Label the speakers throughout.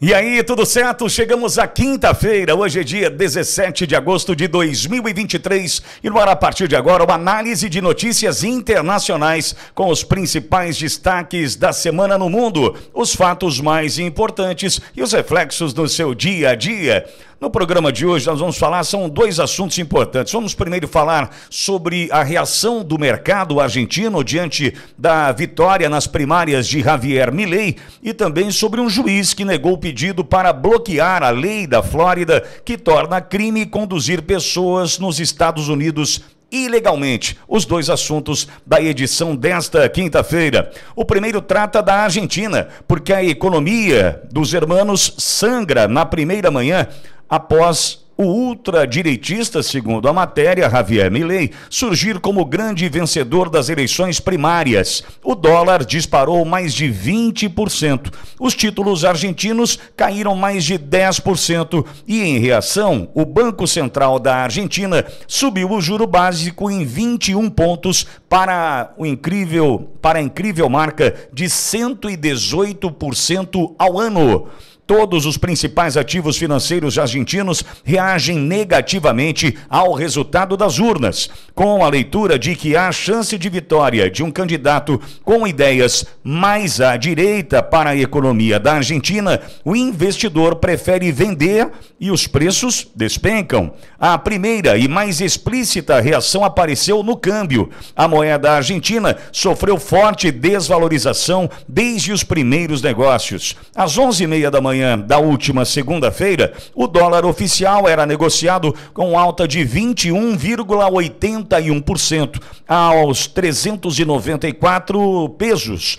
Speaker 1: E aí, tudo certo? Chegamos à quinta-feira, hoje é dia 17 de agosto de 2023 e no ar a partir de agora uma análise de notícias internacionais com os principais destaques da semana no mundo, os fatos mais importantes e os reflexos no seu dia a dia. No programa de hoje, nós vamos falar, são dois assuntos importantes. Vamos primeiro falar sobre a reação do mercado argentino diante da vitória nas primárias de Javier Milei e também sobre um juiz que negou o pedido para bloquear a lei da Flórida que torna crime conduzir pessoas nos Estados Unidos ilegalmente. Os dois assuntos da edição desta quinta-feira. O primeiro trata da Argentina, porque a economia dos hermanos sangra na primeira manhã após o ultradireitista, segundo a matéria, Javier Milei, surgir como grande vencedor das eleições primárias. O dólar disparou mais de 20%. Os títulos argentinos caíram mais de 10%. E, em reação, o Banco Central da Argentina subiu o juro básico em 21 pontos para, o incrível, para a incrível marca de 118% ao ano. Todos os principais ativos financeiros argentinos reagem negativamente ao resultado das urnas, com a leitura de que há chance de vitória de um candidato com ideias mais à direita para a economia da Argentina, o investidor prefere vender e os preços despencam. A primeira e mais explícita reação apareceu no câmbio. A moeda argentina sofreu forte desvalorização desde os primeiros negócios. Às 11h30 da manhã, manhã da última segunda-feira, o dólar oficial era negociado com alta de 21,81% aos 394 pesos.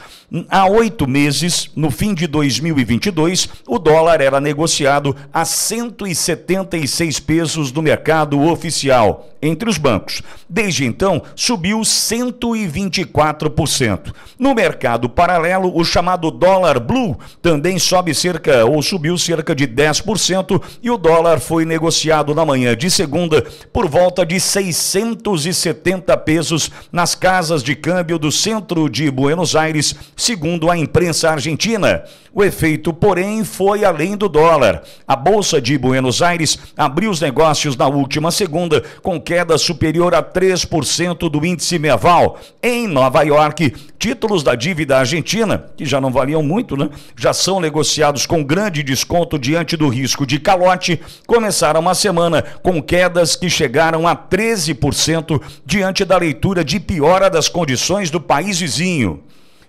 Speaker 1: Há oito meses, no fim de 2022, o dólar era negociado a 176 pesos no mercado oficial, entre os bancos. Desde então, subiu 124%. No mercado paralelo, o chamado dólar blue também sobe cerca ou subiu cerca de 10% e o dólar foi negociado na manhã de segunda por volta de 670 pesos nas casas de câmbio do centro de Buenos Aires, segundo a imprensa argentina. O efeito, porém, foi além do dólar. A Bolsa de Buenos Aires abriu os negócios na última segunda com queda superior a 3% do índice Merval. Em Nova York, títulos da dívida argentina, que já não valiam muito, né, já são negociados com grande desconto diante do risco de calote, começaram a semana com quedas que chegaram a 13% diante da leitura de piora das condições do país vizinho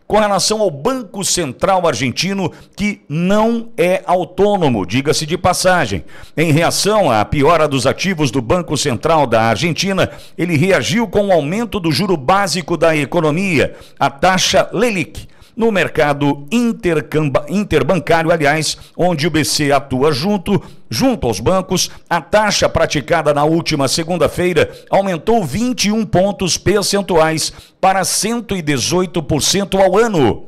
Speaker 1: com relação ao Banco Central Argentino, que não é autônomo, diga-se de passagem. Em reação à piora dos ativos do Banco Central da Argentina, ele reagiu com o aumento do juro básico da economia, a taxa Lelic no mercado interbancário, aliás, onde o BC atua junto junto aos bancos, a taxa praticada na última segunda-feira aumentou 21 pontos percentuais para 118% ao ano.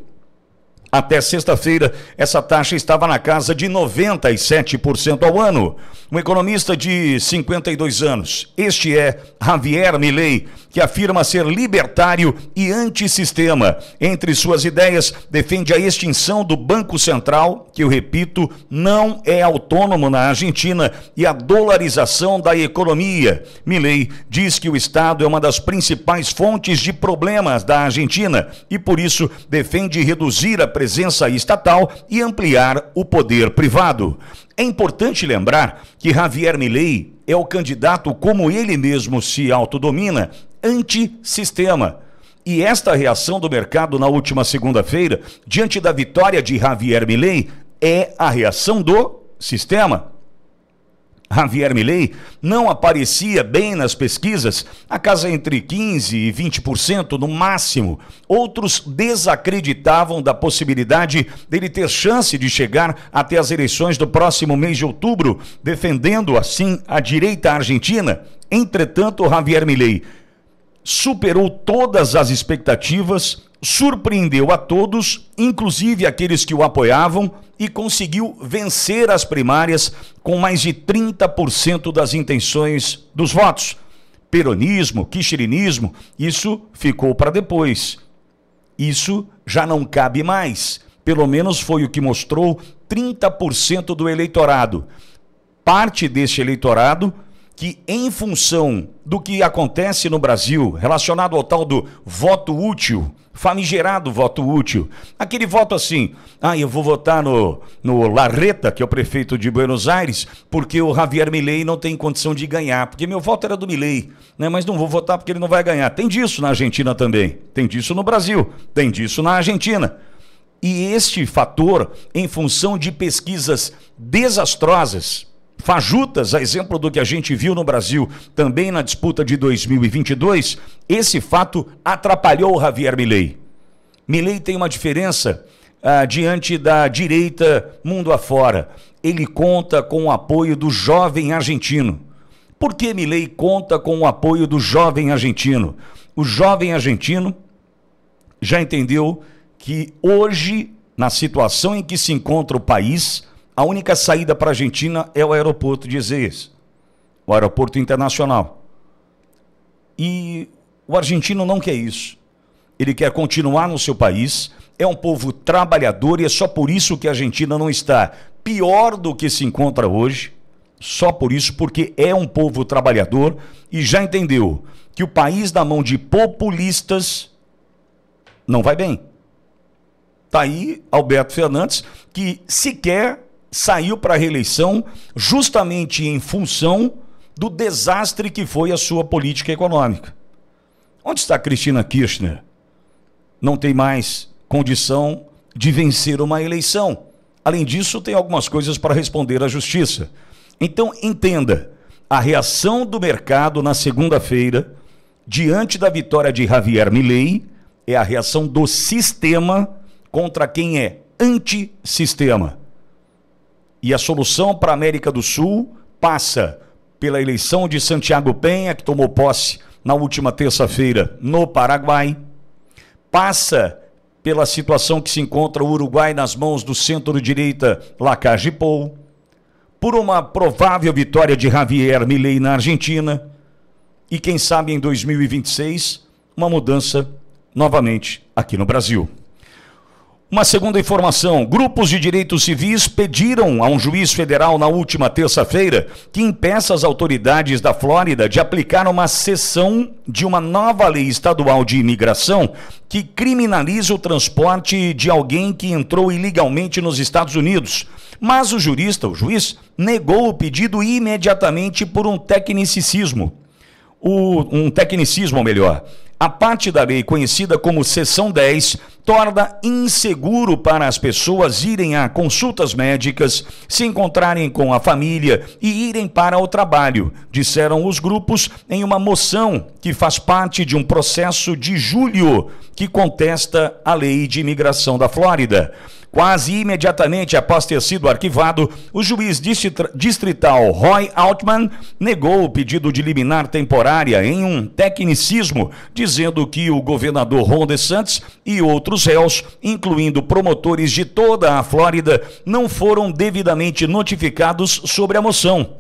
Speaker 1: Até sexta-feira, essa taxa estava na casa de 97% ao ano. Um economista de 52 anos, este é Javier Milei, que afirma ser libertário e antissistema. Entre suas ideias, defende a extinção do Banco Central, que eu repito, não é autônomo na Argentina, e a dolarização da economia. Milei diz que o Estado é uma das principais fontes de problemas da Argentina e por isso defende reduzir a presença estatal e ampliar o poder privado. É importante lembrar que Javier Milei é o candidato como ele mesmo se autodomina, antissistema. E esta reação do mercado na última segunda-feira, diante da vitória de Javier Milei, é a reação do sistema. Javier Milei não aparecia bem nas pesquisas, a casa é entre 15 e 20% no máximo. Outros desacreditavam da possibilidade dele ter chance de chegar até as eleições do próximo mês de outubro, defendendo assim a direita argentina. Entretanto, Javier Milei superou todas as expectativas surpreendeu a todos, inclusive aqueles que o apoiavam, e conseguiu vencer as primárias com mais de 30% das intenções dos votos. Peronismo, quixerinismo, isso ficou para depois. Isso já não cabe mais. Pelo menos foi o que mostrou 30% do eleitorado. Parte desse eleitorado que, em função do que acontece no Brasil relacionado ao tal do voto útil, famigerado voto útil. Aquele voto assim, ah, eu vou votar no, no Larreta, que é o prefeito de Buenos Aires, porque o Javier Milei não tem condição de ganhar, porque meu voto era do Milei, né? Mas não vou votar porque ele não vai ganhar. Tem disso na Argentina também, tem disso no Brasil, tem disso na Argentina. E este fator, em função de pesquisas desastrosas, fajutas, a exemplo do que a gente viu no Brasil também na disputa de 2022, esse fato atrapalhou o Javier Milei. Milei tem uma diferença ah, diante da direita mundo afora. Ele conta com o apoio do jovem argentino. Por que Milei conta com o apoio do jovem argentino? O jovem argentino já entendeu que hoje, na situação em que se encontra o país, a única saída para a Argentina é o aeroporto de Ezeias, o aeroporto internacional. E o argentino não quer isso. Ele quer continuar no seu país, é um povo trabalhador e é só por isso que a Argentina não está pior do que se encontra hoje. Só por isso, porque é um povo trabalhador e já entendeu que o país da mão de populistas não vai bem. Está aí Alberto Fernandes, que sequer saiu para a reeleição justamente em função do desastre que foi a sua política econômica. Onde está Cristina Kirchner? Não tem mais condição de vencer uma eleição. Além disso, tem algumas coisas para responder à justiça. Então, entenda: a reação do mercado na segunda-feira, diante da vitória de Javier Milei, é a reação do sistema contra quem é antissistema. E a solução para a América do Sul passa pela eleição de Santiago Penha, que tomou posse na última terça-feira no Paraguai, passa pela situação que se encontra o Uruguai nas mãos do centro-direita Lacage Pou, por uma provável vitória de Javier Milei na Argentina e quem sabe em 2026 uma mudança novamente aqui no Brasil. Uma segunda informação: grupos de direitos civis pediram a um juiz federal na última terça-feira que impeça as autoridades da Flórida de aplicar uma seção de uma nova lei estadual de imigração que criminaliza o transporte de alguém que entrou ilegalmente nos Estados Unidos. Mas o jurista, o juiz, negou o pedido imediatamente por um tecnicismo. O, um tecnicismo, melhor. A parte da lei conhecida como Seção 10 torna inseguro para as pessoas irem a consultas médicas, se encontrarem com a família e irem para o trabalho, disseram os grupos em uma moção que faz parte de um processo de julho que contesta a lei de imigração da Flórida. Quase imediatamente após ter sido arquivado, o juiz distrital Roy Altman negou o pedido de liminar temporária em um tecnicismo, dizendo que o governador Ron DeSantis e outros réus, incluindo promotores de toda a Flórida, não foram devidamente notificados sobre a moção.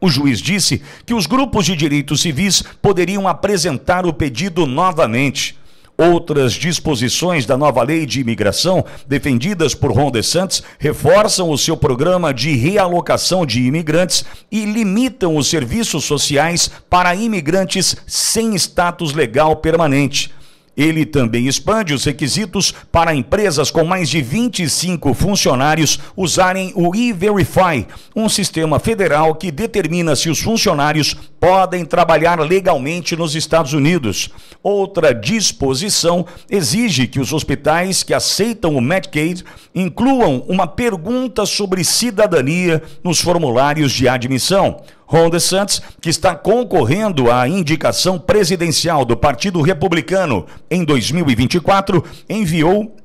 Speaker 1: O juiz disse que os grupos de direitos civis poderiam apresentar o pedido novamente. Outras disposições da nova lei de imigração, defendidas por Ron DeSantis, reforçam o seu programa de realocação de imigrantes e limitam os serviços sociais para imigrantes sem status legal permanente. Ele também expande os requisitos para empresas com mais de 25 funcionários usarem o e-Verify, um sistema federal que determina se os funcionários podem trabalhar legalmente nos Estados Unidos. Outra disposição exige que os hospitais que aceitam o Medicaid incluam uma pergunta sobre cidadania nos formulários de admissão. Ron DeSantis, que está concorrendo à indicação presidencial do Partido Republicano em 2024, enviou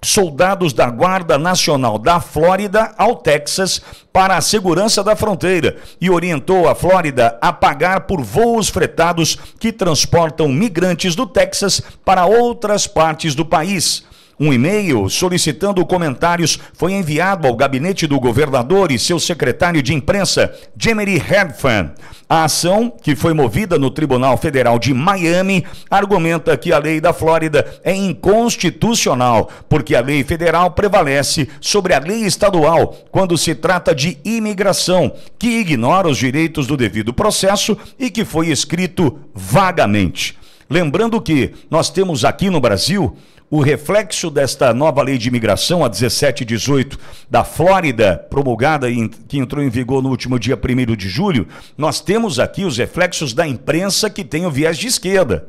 Speaker 1: soldados da Guarda Nacional da Flórida ao Texas para a segurança da fronteira e orientou a Flórida a pagar por voos fretados que transportam migrantes do Texas para outras partes do país. Um e-mail solicitando comentários foi enviado ao gabinete do governador e seu secretário de imprensa, Jemery Redfern. A ação, que foi movida no Tribunal Federal de Miami, argumenta que a lei da Flórida é inconstitucional, porque a lei federal prevalece sobre a lei estadual quando se trata de imigração, que ignora os direitos do devido processo e que foi escrito vagamente. Lembrando que nós temos aqui no Brasil o reflexo desta nova lei de imigração, a 1718, da Flórida, promulgada e que entrou em vigor no último dia 1 de julho, nós temos aqui os reflexos da imprensa que tem o viés de esquerda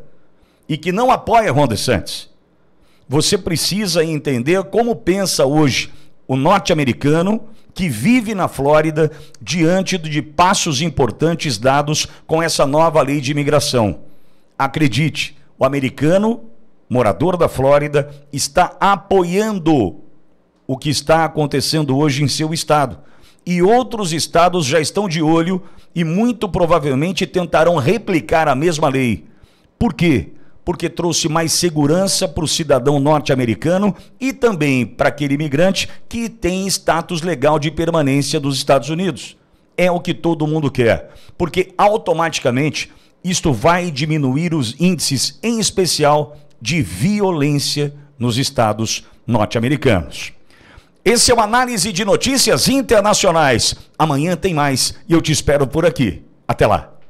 Speaker 1: e que não apoia Ron DeSantis. Você precisa entender como pensa hoje o norte-americano que vive na Flórida diante de passos importantes dados com essa nova lei de imigração. Acredite, o americano, morador da Flórida, está apoiando o que está acontecendo hoje em seu estado. E outros estados já estão de olho e muito provavelmente tentarão replicar a mesma lei. Por quê? Porque trouxe mais segurança para o cidadão norte-americano e também para aquele imigrante que tem status legal de permanência dos Estados Unidos. É o que todo mundo quer, porque automaticamente isto vai diminuir os índices, em especial, de violência nos estados norte-americanos. Esse é o Análise de Notícias Internacionais. Amanhã tem mais e eu te espero por aqui. Até lá.